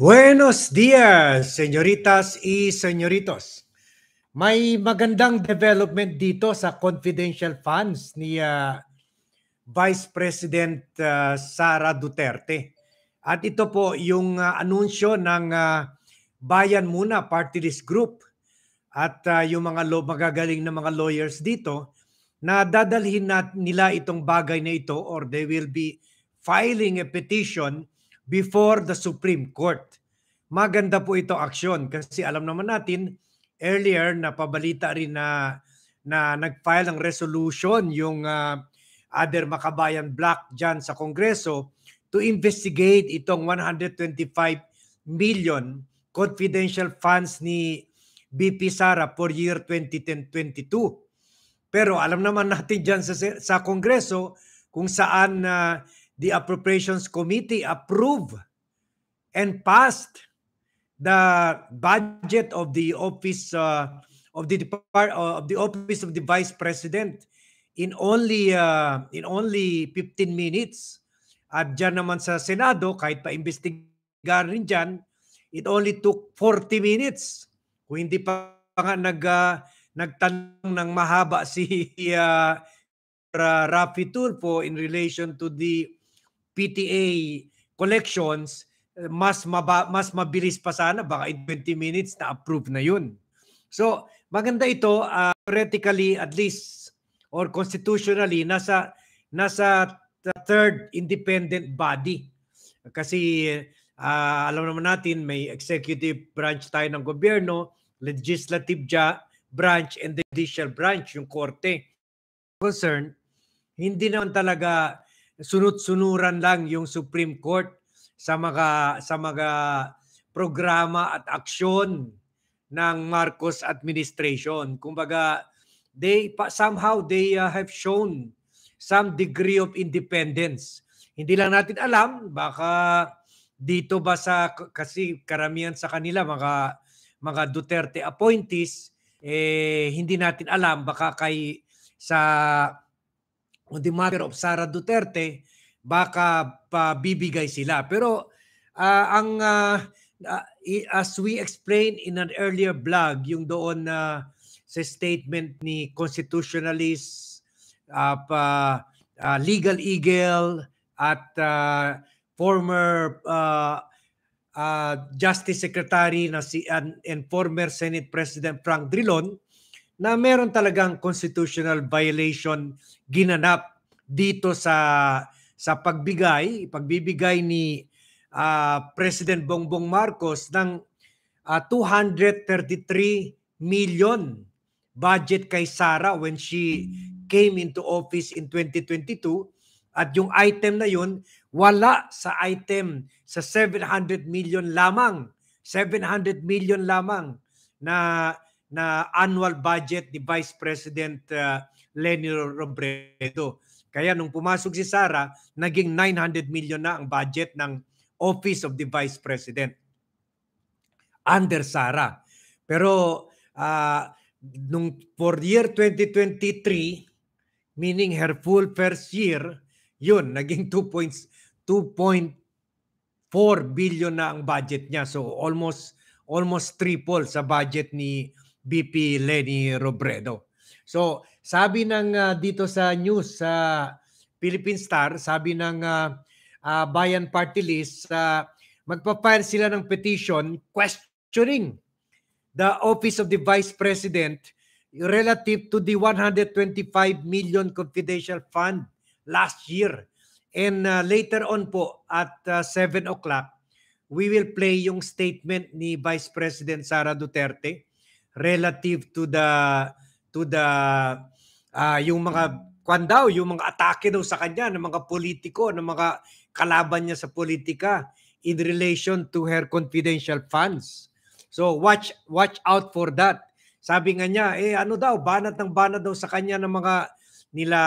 Buenos dias, señoritas y señoritos. May magandang development dito sa confidential funds ni uh, Vice President uh, Sara Duterte. At ito po yung uh, anunsyo ng uh, Bayan Muna Party List Group at uh, yung mga lo- magagaling na mga lawyers dito na dadalhin na nila itong bagay na ito or they will be filing a petition before the Supreme Court. Maganda po ito aksyon kasi alam naman natin earlier na pabalita rin na na nagfile ng resolution yung uh, other Makabayan Black dyan sa Kongreso to investigate itong 125 million confidential funds ni BP Sara for year 2010-22. Pero alam naman natin dyan sa, sa Kongreso kung saan uh, the Appropriations Committee approved and passed the budget of the office uh, of the Depart uh, of the office of the Vice President in only uh, in only 15 minutes. At dyan naman sa Senado, kahit pa investigar rin dyan, it only took 40 minutes. Kung hindi pa nga nag, uh, nagtanong ng mahaba si uh, Rafi Tulfo in relation to the PTA collections, eh, mas maba, mas mabilis pa sana baka in 20 minutes na approve na yun. So, maganda ito uh, theoretically at least or constitutionally nasa nasa third independent body. Kasi uh, alam naman natin may executive branch tayo ng gobyerno, legislative branch and judicial branch yung korte. Concern hindi naman talaga sunod-sunuran lang yung Supreme Court sa mga sa mga programa at aksyon ng Marcos administration. Kumbaga they somehow they uh, have shown some degree of independence. Hindi lang natin alam baka dito ba sa kasi karamihan sa kanila mga mga Duterte appointees eh hindi natin alam baka kay sa on the matter of Sara Duterte, baka pabibigay sila. Pero uh, ang uh, as we explained in an earlier blog, yung doon na uh, sa statement ni constitutionalist uh, pa, uh, legal eagle at uh, former uh, uh, Justice Secretary na si, and, and former Senate President Frank Drilon, na meron talagang constitutional violation ginanap dito sa sa pagbigay, pagbibigay ni uh, President Bongbong Marcos ng uh, ah, 233 million budget kay Sara when she came into office in 2022 at yung item na yun wala sa item sa 700 million lamang 700 million lamang na na annual budget ni Vice President uh, Lenny Robredo. Kaya nung pumasok si Sara, naging 900 million na ang budget ng Office of the Vice President under Sara. Pero uh, nung for year 2023, meaning her full first year, yun, naging 2.4 billion na ang budget niya. So almost almost triple sa budget ni BP Lenny Robredo. So, sabi ng uh, dito sa news sa uh, Philippine Star, sabi ng uh, uh, Bayan Party List, uh, magpapile sila ng petition questioning the office of the Vice President relative to the 125 million confidential fund last year. And uh, later on po at uh, 7 o'clock, we will play yung statement ni Vice President Sara Duterte relative to the to the uh, yung mga kwan daw, yung mga atake daw sa kanya ng mga politiko, ng mga kalaban niya sa politika in relation to her confidential funds. So watch watch out for that. Sabi nga niya, eh ano daw, banat ng banat daw sa kanya ng mga nila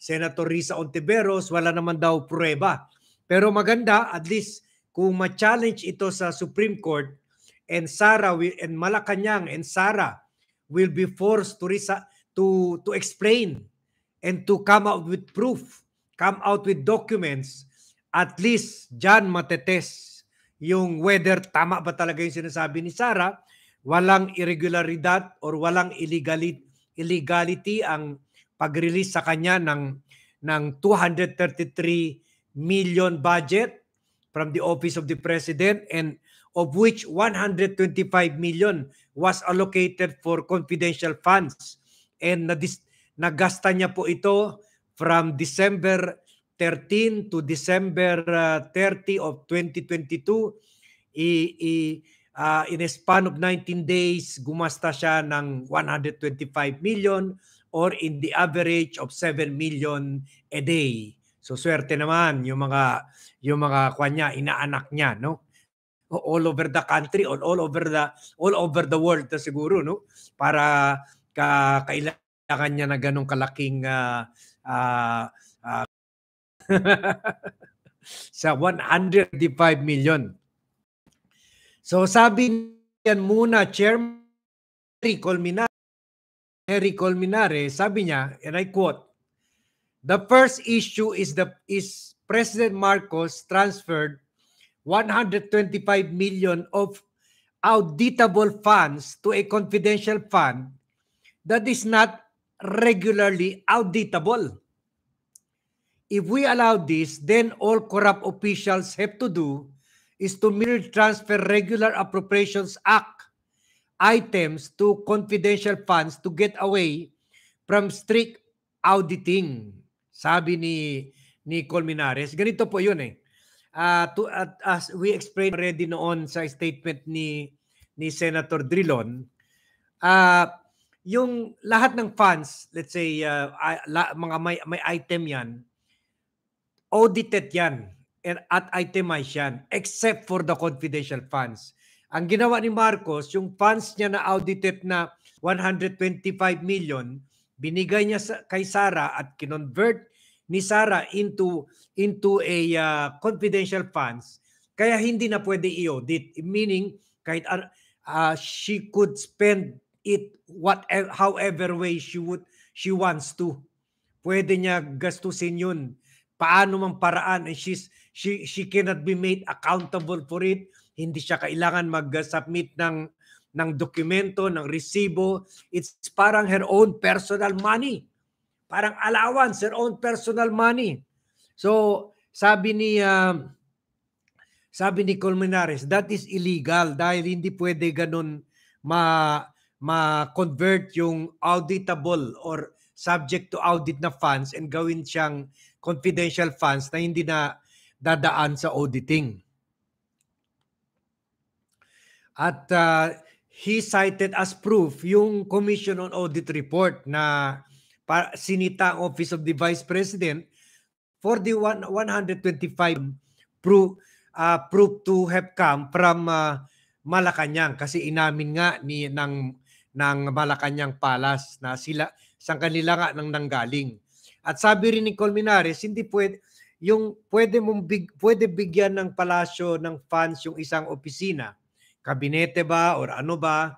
Senator Risa Ontiveros, wala naman daw prueba. Pero maganda, at least kung ma-challenge ito sa Supreme Court, and Sara will, and Malacanang and Sara will be forced to resa- to to explain and to come out with proof, come out with documents. At least John matetes yung whether tama ba talaga yung sinasabi ni Sara, walang irregularidad or walang illegality, illegality ang pag-release sa kanya ng ng 233 million budget from the office of the president and of which 125 million was allocated for confidential funds. And nagasta niya po ito from December 13 to December uh, 30 of 2022. I, i, uh, in a span of 19 days, gumasta siya ng 125 million or in the average of 7 million a day. So swerte naman yung mga yung mga kwanya inaanak niya, no? all over the country, all, all over the all over the world na siguro no para ka, kailangan niya na ganong kalaking uh, uh, sa 105 million. So sabi niyan muna Chairman Colminare, Henry Colminare, sabi niya, and I quote, The first issue is the is President Marcos transferred 125 million of auditable funds to a confidential fund that is not regularly auditable. If we allow this, then all corrupt officials have to do is to merely transfer regular appropriations act items to confidential funds to get away from strict auditing. Sabi ni Nicole Minares, ganito po 'yun eh uh, to, at, as we explained already noon sa statement ni ni Senator Drilon, uh, yung lahat ng funds, let's say uh, la, mga may, may item yan, audited yan and at itemized yan except for the confidential funds. Ang ginawa ni Marcos, yung funds niya na audited na 125 million, binigay niya sa, kay Sara at kinonvert ni Sara into into a uh, confidential funds kaya hindi na pwede i-audit meaning kahit uh, she could spend it whatever however way she would she wants to pwede niya gastusin yun paano mang paraan and she's she she cannot be made accountable for it hindi siya kailangan mag-submit ng ng dokumento ng resibo it's parang her own personal money Parang allowance, their own personal money. So, sabi ni uh, sabi ni Colmenares, that is illegal dahil hindi pwede ganun ma ma-convert yung auditable or subject to audit na funds and gawin siyang confidential funds na hindi na dadaan sa auditing. At uh, he cited as proof yung Commission on Audit Report na para, sinita ang Office of the Vice President for the 125 proof, uh, proof to have come from uh, Malacanang kasi inamin nga ni ng ng Malacañang Palace na sila sa kanila nga nang nanggaling. At sabi rin ni Colmenares, hindi pwede yung pwede mong big, pwede bigyan ng palasyo ng funds yung isang opisina, kabinete ba or ano ba,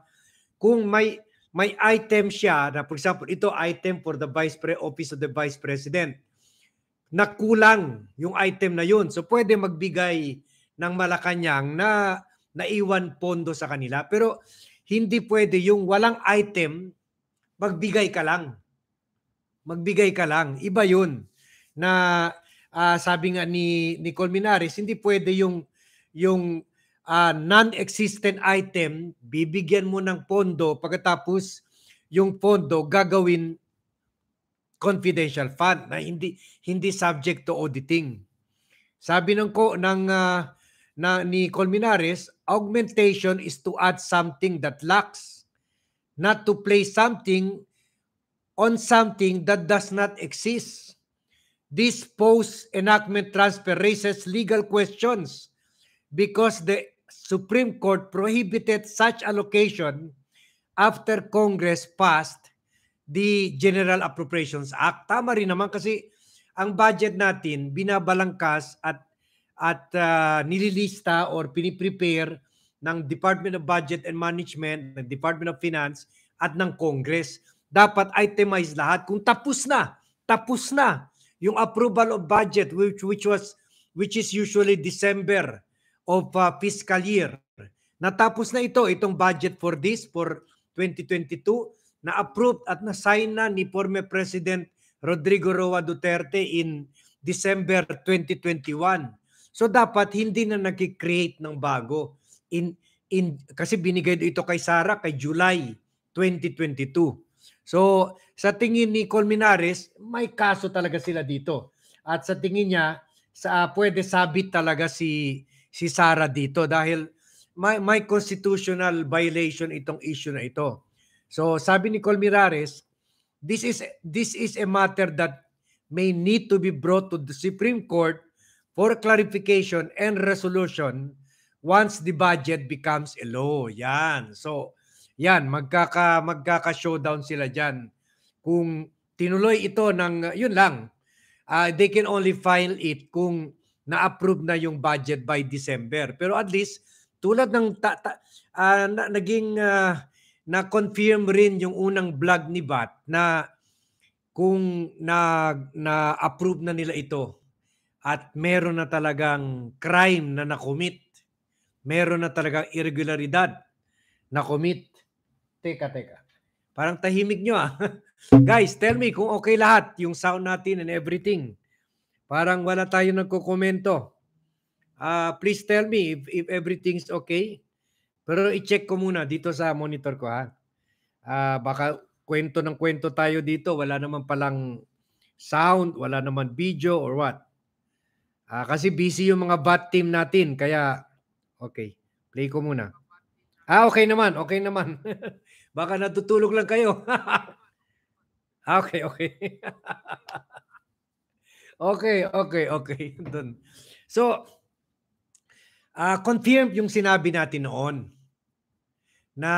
kung may may item siya na for example, ito item for the Vice Pre Office of the Vice President. Nakulang yung item na yun. So pwede magbigay ng Malacanang na naiwan pondo sa kanila. Pero hindi pwede yung walang item, magbigay ka lang. Magbigay ka lang. Iba yun. Na uh, sabi nga ni Nicole Minares, hindi pwede yung yung uh, non-existent item, bibigyan mo ng pondo pagkatapos yung pondo gagawin confidential fund na hindi hindi subject to auditing. Sabi ng ko ng uh, na ni Colmenares, augmentation is to add something that lacks, not to place something on something that does not exist. This post enactment transfer raises legal questions because the Supreme Court prohibited such allocation after Congress passed the General Appropriations Act. Tama rin naman kasi ang budget natin binabalangkas at at uh, nililista or piniprepare ng Department of Budget and Management, ng Department of Finance at ng Congress. Dapat itemize lahat kung tapos na, tapos na yung approval of budget which which was which is usually December of uh, fiscal year. Natapos na ito, itong budget for this, for 2022, na approved at na-sign na ni former President Rodrigo Roa Duterte in December 2021. So dapat hindi na nag-create ng bago. In, in, kasi binigay ito kay Sara kay July 2022. So sa tingin ni Colmenares, may kaso talaga sila dito. At sa tingin niya, sa, uh, pwede sabit talaga si si Sara dito dahil may, may constitutional violation itong issue na ito. So sabi ni Colmirares, this is this is a matter that may need to be brought to the Supreme Court for clarification and resolution once the budget becomes a law. Yan. So, yan, magkaka, magkaka-showdown sila diyan Kung tinuloy ito ng, yun lang, uh, they can only file it kung na-approve na yung budget by December. Pero at least, tulad ng ta- ta- uh, na- naging uh, na-confirm rin yung unang vlog ni Bat na kung na, na-approve na nila ito at meron na talagang crime na nakomit, meron na talagang irregularidad na commit. Teka, teka. Parang tahimik nyo ah. Guys, tell me kung okay lahat yung sound natin and everything. Parang wala tayong nagko-komento. Uh, please tell me if, if everything's okay. Pero i-check ko muna dito sa monitor ko ha. Uh, baka kwento ng kwento tayo dito. Wala naman palang sound, wala naman video or what. Uh, kasi busy yung mga bat team natin. Kaya, okay. Play ko muna. Ah, okay naman. Okay naman. Baka natutulog lang kayo. okay, okay. Okay, okay, okay. Dun. So, uh, confirmed yung sinabi natin noon na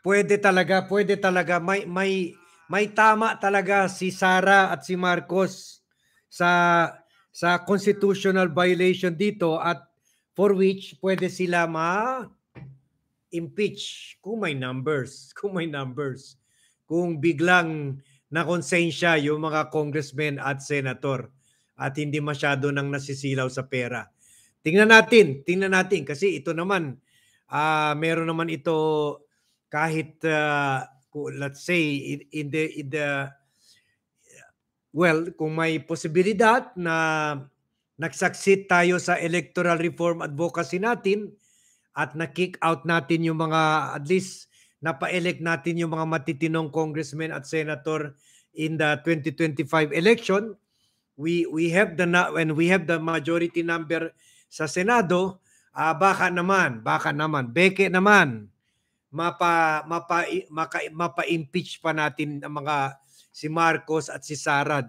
pwede talaga, pwede talaga, may, may, may tama talaga si Sara at si Marcos sa sa constitutional violation dito at for which pwede sila ma impeach kung may numbers, kung may numbers. Kung biglang na konsensya yung mga congressmen at senator at hindi masyado nang nasisilaw sa pera. Tingnan natin, tingnan natin kasi ito naman uh, meron naman ito kahit uh, let's say in the in the well kung may posibilidad na nagsucceed tayo sa electoral reform advocacy natin at na-kick out natin yung mga at least napa-elect natin yung mga matitinong congressmen at senator in the 2025 election. We we have the and we have the majority number sa Senado, uh, baka naman, baka naman, beke naman mapa mapa maka, mapa-impeach pa natin ang mga si Marcos at si Sarad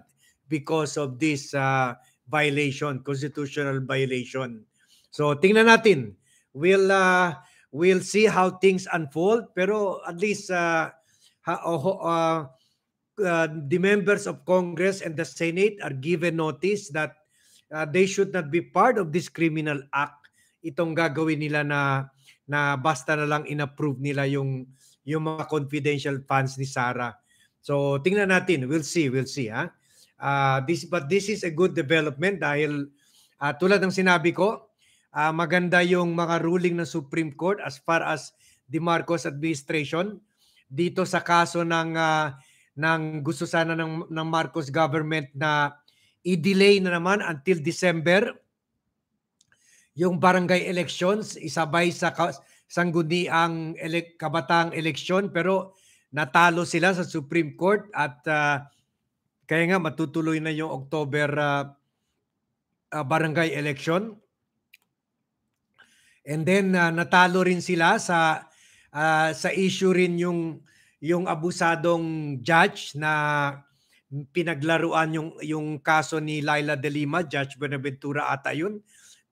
because of this uh, violation, constitutional violation. So tingnan natin. Will uh, ah, We'll see how things unfold. Pero at least uh, ha, oh, uh, uh, the members of Congress and the Senate are given notice that uh, they should not be part of this criminal act. Itong gagawin nila na na basta na lang inapprove nila yung yung mga confidential funds ni Sara. So tingnan natin, we'll see, we'll see ha. Huh? Uh, this but this is a good development dahil uh, tulad ng sinabi ko, uh, maganda yung mga ruling ng Supreme Court as far as the Marcos administration dito sa kaso ng uh, ng gusto sana ng ng Marcos government na i-delay na naman until December yung barangay elections isabay sa sangguniang ele- kabataang eleksyon pero natalo sila sa Supreme Court at uh, kaya nga matutuloy na yung October uh, uh, barangay election And then uh, natalo rin sila sa uh, sa issue rin yung yung abusadong judge na pinaglaruan yung yung kaso ni Laila De Lima, Judge Benaventura ata yun.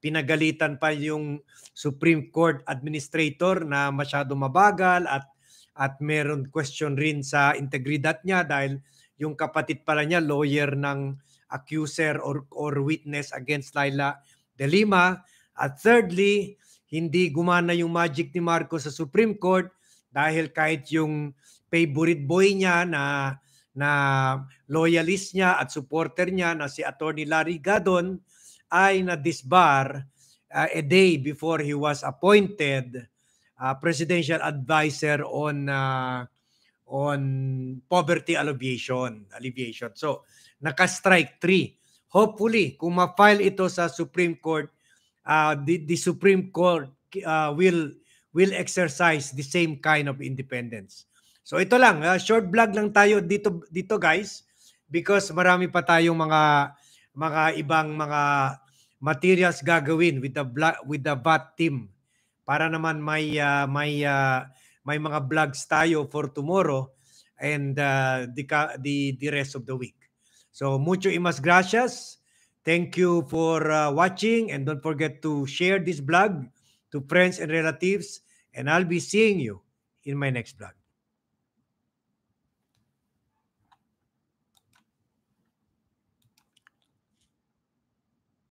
Pinagalitan pa yung Supreme Court administrator na masyado mabagal at at meron question rin sa integridad niya dahil yung kapatid pala niya lawyer ng accuser or or witness against Laila De Lima. At thirdly, hindi gumana yung magic ni Marco sa Supreme Court dahil kahit yung favorite boy niya na na loyalist niya at supporter niya na si Attorney Larry Gadon ay na-disbar uh, a day before he was appointed uh, presidential advisor on uh, on poverty alleviation alleviation. So, naka-strike 3. Hopefully, kung ma-file ito sa Supreme Court, uh, the, the Supreme Court uh, will will exercise the same kind of independence. So ito lang, uh, short vlog lang tayo dito dito guys because marami pa tayong mga mga ibang mga materials gagawin with the with the VAT team para naman may uh, may uh, may mga vlogs tayo for tomorrow and uh, the, the the rest of the week. So mucho imas gracias. Thank you for uh, watching and don't forget to share this blog to friends and relatives. And I'll be seeing you in my next blog.